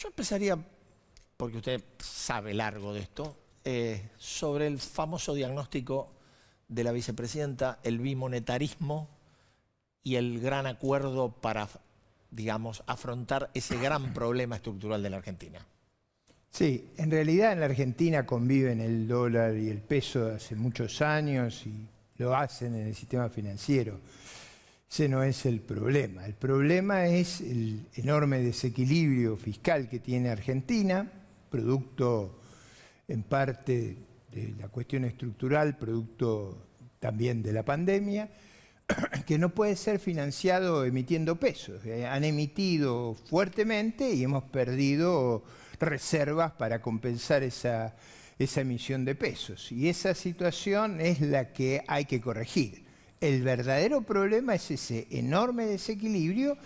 Yo empezaría, porque usted sabe largo de esto, eh, sobre el famoso diagnóstico de la vicepresidenta, el bimonetarismo y el gran acuerdo para, digamos, afrontar ese gran problema estructural de la Argentina. Sí, en realidad en la Argentina conviven el dólar y el peso hace muchos años y lo hacen en el sistema financiero ese no es el problema. El problema es el enorme desequilibrio fiscal que tiene Argentina, producto en parte de la cuestión estructural, producto también de la pandemia, que no puede ser financiado emitiendo pesos. Eh, han emitido fuertemente y hemos perdido reservas para compensar esa, esa emisión de pesos. Y esa situación es la que hay que corregir. El verdadero problema es ese enorme desequilibrio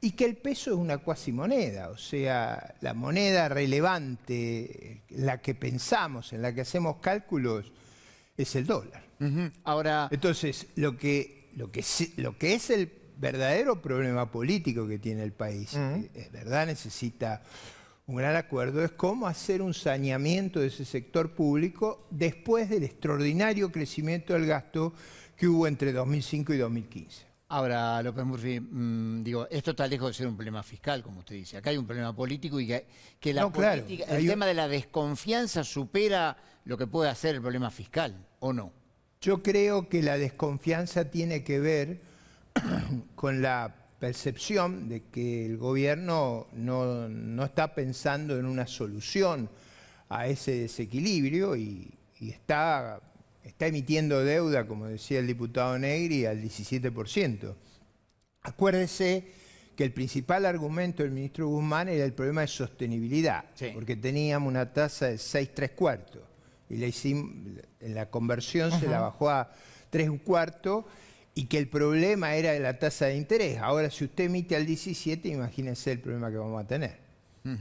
y que el peso es una cuasi moneda, o sea, la moneda relevante, la que pensamos, en la que hacemos cálculos, es el dólar. Ahora, entonces lo que es el verdadero problema político que tiene el país, eh, es verdad, necesita un gran acuerdo es cómo hacer un saneamiento de ese sector público después del extraordinario crecimiento del gasto que hubo entre 2005 y 2015. Ahora, López Murphy, mm, digo, esto está lejos de ser un problema fiscal, como usted dice. Acá hay un problema político y que, la el tema de la desconfianza supera lo que puede hacer el problema fiscal, ¿o no? Yo creo que la desconfianza tiene que ver con la percepción de que el gobierno no, está pensando en una solución a ese desequilibrio y está está emitiendo deuda, como decía el diputado Negri, al 17%. Acuérdese que el principal argumento del ministro Guzmán era el problema de sostenibilidad, porque teníamos una tasa de 6 3 cuartos y la en la conversión se la bajó a 3 cuarto, y que el problema era la tasa de interés. Ahora, si usted emite al 17, imagínense el problema que vamos a tener.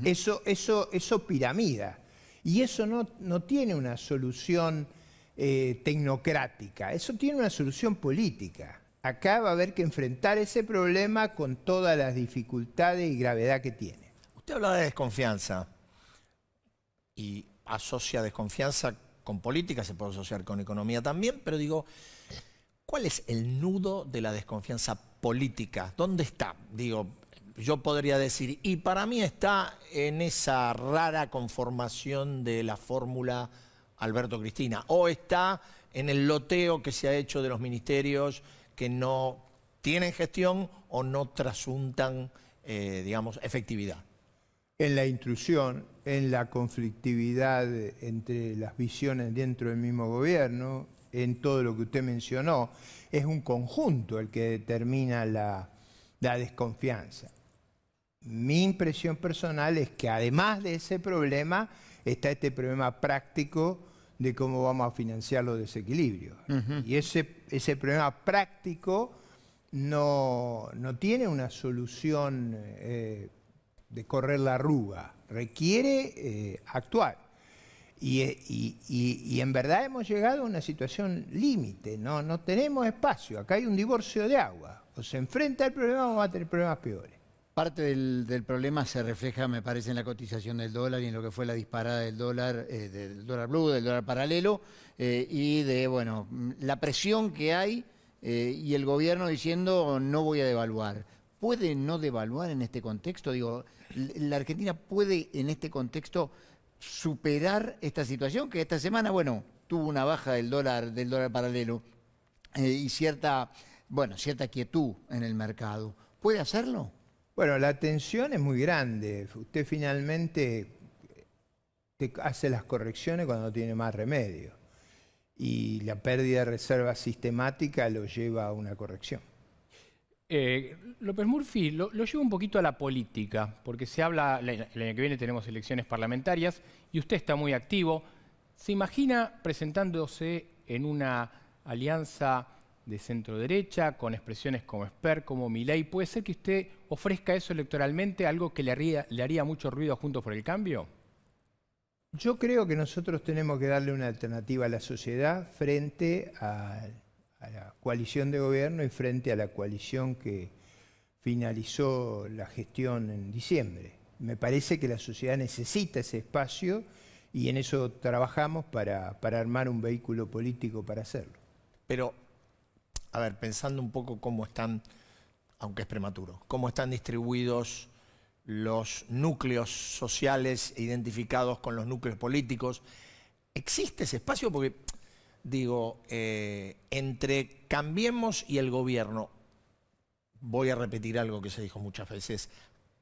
Eso, eso, eso piramida. Y eso no tiene una solución eh, tecnocrática. Eso tiene una solución política. Acá va a haber que enfrentar ese problema con todas las dificultades y gravedad que tiene. Usted habla de desconfianza y asocia desconfianza con política, se puede asociar con economía también, pero digo, ¿cuál es el nudo de la desconfianza política? ¿Dónde está? Digo, yo podría decir, y para mí está en esa rara conformación de la fórmula Alberto Cristina? ¿O está en el loteo que se ha hecho de los ministerios que no tienen gestión o no trasuntan, eh, digamos, efectividad? En la intrusión, en la conflictividad entre las visiones dentro del mismo gobierno, en todo lo que usted mencionó, es un conjunto el que determina la desconfianza. Mi impresión personal es que además de ese problema está este problema práctico de cómo vamos a financiar los desequilibrios. Y ese, ese problema práctico no, tiene una solución eh, de correr la arruga, requiere eh, actuar. Eh, y, en verdad hemos llegado a una situación límite, ¿no? no tenemos espacio, acá hay un divorcio de agua, o se enfrenta el problema o va a tener problemas peores. Parte del, problema se refleja, me parece, en la cotización del dólar y en lo que fue la disparada del dólar, eh, del dólar blue, del dólar paralelo, eh, y de, bueno, la presión que hay eh, y el gobierno diciendo no voy a devaluar. ¿Puede no devaluar en este contexto? Digo, ¿la Argentina puede en este contexto superar esta situación que esta semana, bueno, tuvo una baja del dólar, del dólar paralelo y cierta, bueno, cierta quietud en el mercado? ¿Puede hacerlo? Bueno, la tensión es muy grande. Usted finalmente eh, hace las correcciones cuando no tiene más remedio. Y la pérdida de reserva sistemática lo lleva a una corrección. Eh, López Murphy, lo, lo, llevo un poquito a la política, porque se habla, el año que viene tenemos elecciones parlamentarias y usted está muy activo. ¿Se imagina presentándose en una alianza de centro derecha, con expresiones como Esper, como Milei. ¿Puede ser que usted ofrezca eso electoralmente, algo que le haría, mucho ruido junto por el Cambio? Yo creo que nosotros tenemos que darle una alternativa a la sociedad frente a, la coalición de gobierno y frente a la coalición que finalizó la gestión en diciembre. Me parece que la sociedad necesita ese espacio y en eso trabajamos para, armar un vehículo político para hacerlo. Pero a ver, pensando un poco cómo están, aunque es prematuro, cómo están distribuidos los núcleos sociales identificados con los núcleos políticos. ¿Existe ese espacio? Porque, digo, eh, entre Cambiemos y el gobierno, voy a repetir algo que se dijo muchas veces,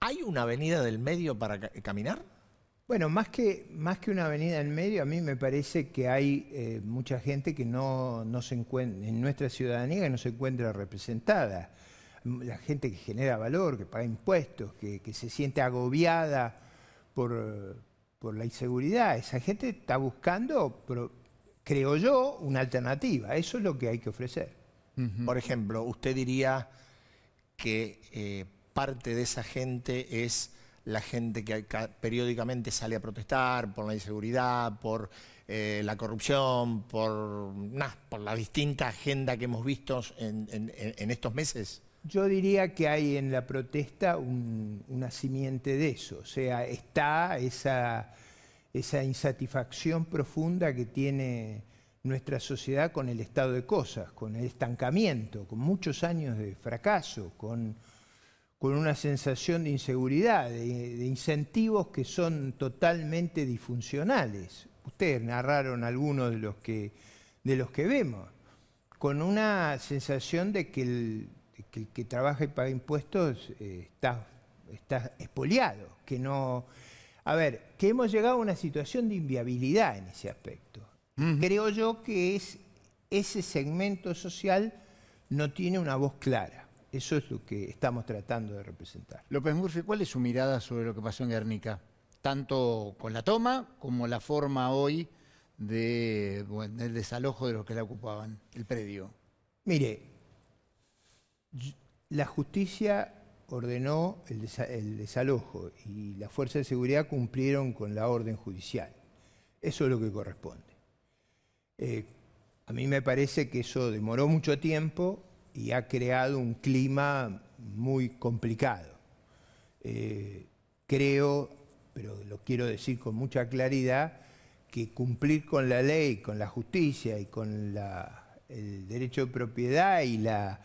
¿hay una avenida del medio para caminar? Bueno, más que, más que una avenida en medio, a mí me parece que hay eh, mucha gente que no, se en nuestra ciudadanía que no se encuentra representada. La gente que genera valor, que paga impuestos, que, se siente agobiada por, por, la inseguridad. Esa gente está buscando, creo yo, una alternativa. Eso es lo que hay que ofrecer. Por ejemplo, usted diría que eh, parte de esa gente es la gente que periódicamente sale a protestar por la inseguridad, por eh, la corrupción, por, por la distinta agenda que hemos visto en, estos meses? Yo diría que hay en la protesta una simiente de eso, o sea, está esa, esa insatisfacción profunda que tiene nuestra sociedad con el estado de cosas, con el estancamiento, con muchos años de fracaso, con con una sensación de inseguridad, de, incentivos que son totalmente disfuncionales. Ustedes narraron algunos de los que, de los que vemos, con una sensación de que el, que, trabaja y paga impuestos eh, está, está espoliado, que no... A ver, que hemos llegado a una situación de inviabilidad en ese aspecto. Creo yo que ese segmento social no tiene una voz clara. Eso es lo que estamos tratando de representar. López Murphy, ¿cuál es su mirada sobre lo que pasó en Guernica? Tanto con la toma como la forma hoy del desalojo de los que la ocupaban, el predio. Mire, la justicia ordenó el, desalojo y las fuerzas de seguridad cumplieron con la orden judicial. Eso es lo que corresponde. Eh, a mí me parece que eso demoró mucho tiempo, y ha creado un clima muy complicado. Eh, creo, pero lo quiero decir con mucha claridad, que cumplir con la ley, con la justicia y con el derecho de propiedad y la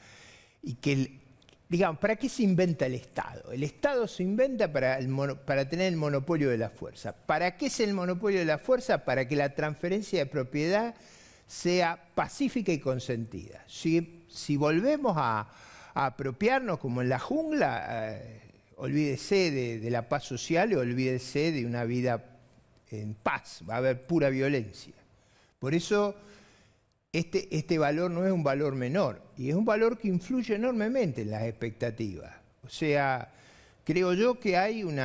que digamos, ¿para qué se inventa el Estado? El Estado se inventa para, tener el monopolio de la fuerza. ¿Para qué es el monopolio de la fuerza? Para que la transferencia de propiedad sea pacífica y consentida si volvemos a, apropiarnos como en la jungla, eh, olvídese de, la paz social y olvídese de una vida en paz, va a haber pura violencia. Por eso este, este, valor no es un valor menor y es un valor que influye enormemente en las expectativas. O sea, creo yo que hay un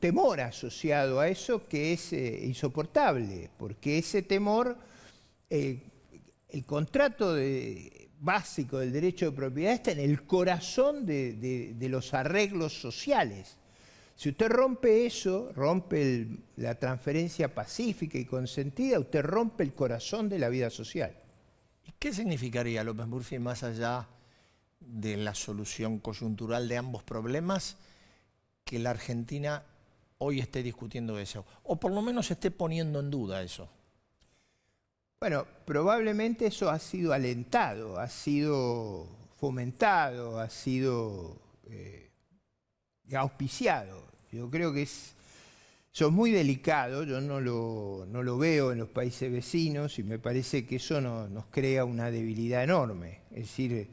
temor asociado a eso que es eh, insoportable, porque ese temor, eh, el contrato de básico del derecho de propiedad está en el corazón de, los arreglos sociales. Si usted rompe eso, rompe la transferencia pacífica y consentida, usted rompe el corazón de la vida social. ¿Y qué significaría López Murphy más allá de la solución coyuntural de ambos problemas que la Argentina hoy esté discutiendo eso? O por lo menos esté poniendo en duda eso. Bueno, probablemente eso ha sido alentado, ha sido fomentado, ha sido eh, auspiciado. Yo creo que es, eso es muy delicado, yo no lo, veo en los países vecinos y me parece que eso nos crea una debilidad enorme. Es decir,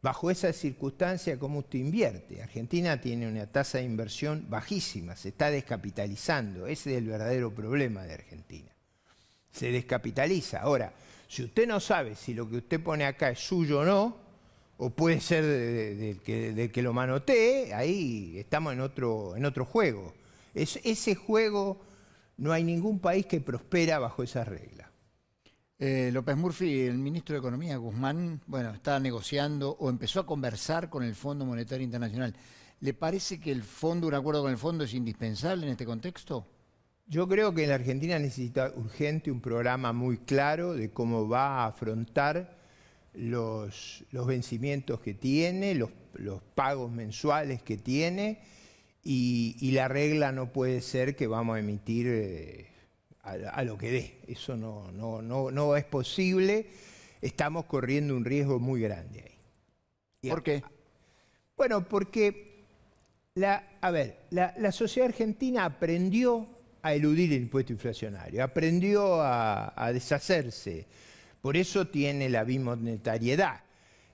bajo esa circunstancia, ¿cómo usted invierte? Argentina tiene una tasa de inversión bajísima, se está descapitalizando, ese es el verdadero problema de Argentina se descapitaliza. Ahora, si usted no sabe si lo que usted pone acá es suyo o no, o puede ser del de, que, lo manotee, ahí estamos en otro, en otro juego. ese juego no hay ningún país que prospera bajo esa regla. Eh, López Murphy, el ministro de Economía, Guzmán, bueno, está negociando o empezó a conversar con el Fondo Monetario Internacional. ¿Le parece que el fondo, un acuerdo con el fondo es indispensable en este contexto? Yo creo que en la Argentina necesita urgente un programa muy claro de cómo va a afrontar los, los vencimientos que tiene, los, pagos mensuales que tiene, y, la regla no puede ser que vamos a emitir eh, a, lo que dé. Eso no, no, no, no es posible. Estamos corriendo un riesgo muy grande ahí. ¿Por qué? Bueno, porque la, a ver, la, la sociedad argentina aprendió a eludir el impuesto inflacionario, aprendió a, deshacerse. Por eso tiene la bimonetariedad.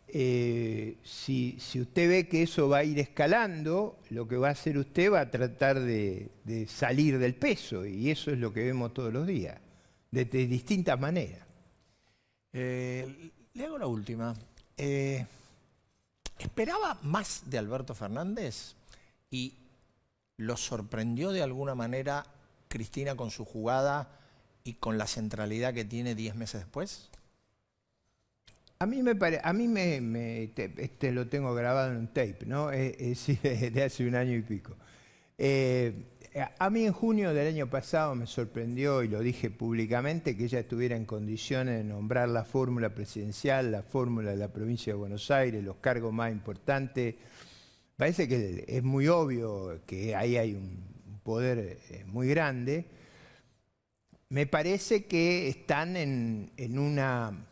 Eh, si, usted ve que eso va a ir escalando, lo que va a hacer usted va a tratar de, salir del peso, y eso es lo que vemos todos los días, de, distintas maneras. Eh, le hago la última. Eh, ¿Esperaba más de Alberto Fernández y lo sorprendió de alguna manera Cristina con su jugada y con la centralidad que tiene 10 meses después? A mí me parece, a mí me, este lo tengo grabado en un tape, ¿no? Eh, eh, de hace un año y pico. Eh, a mí en junio del año pasado me sorprendió, y lo dije públicamente, que ella estuviera en condiciones de nombrar la fórmula presidencial, la fórmula de la provincia de Buenos Aires, los cargos más importantes. Parece que es muy obvio que ahí hay un poder eh, eh, muy grande, me parece que están en, una,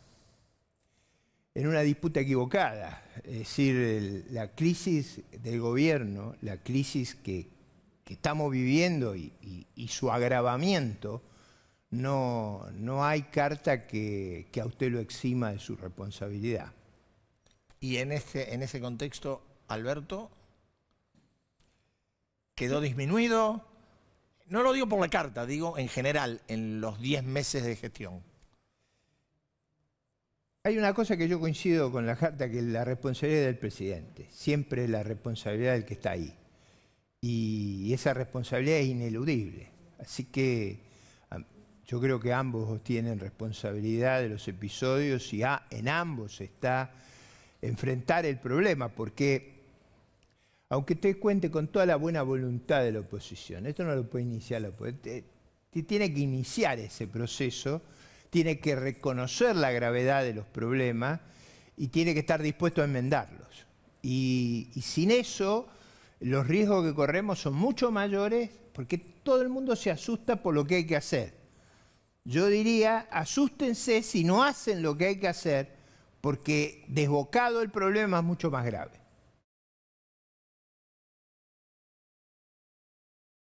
en una disputa equivocada. Es decir, la crisis del gobierno, la crisis que, estamos viviendo y, su agravamiento, no, no, hay carta que, a usted lo exima de su responsabilidad. Y en, este, en ese contexto, Alberto, quedó disminuido. No lo digo por la carta, digo en general, en los 10 meses de gestión. Hay una cosa que yo coincido con la carta, que es la responsabilidad del presidente. Siempre la responsabilidad del que está ahí. Y esa responsabilidad es ineludible. Así que yo creo que ambos tienen responsabilidad de los episodios y en ambos está enfrentar el problema, porque aunque usted cuente con toda la buena voluntad de la oposición, esto no lo puede iniciar la oposición, tiene que iniciar ese proceso, tiene que reconocer la gravedad de los problemas y tiene que estar dispuesto a enmendarlos. Y, y sin eso, los riesgos que corremos son mucho mayores porque todo el mundo se asusta por lo que hay que hacer. Yo diría, asústense si no hacen lo que hay que hacer, porque desbocado el problema es mucho más grave.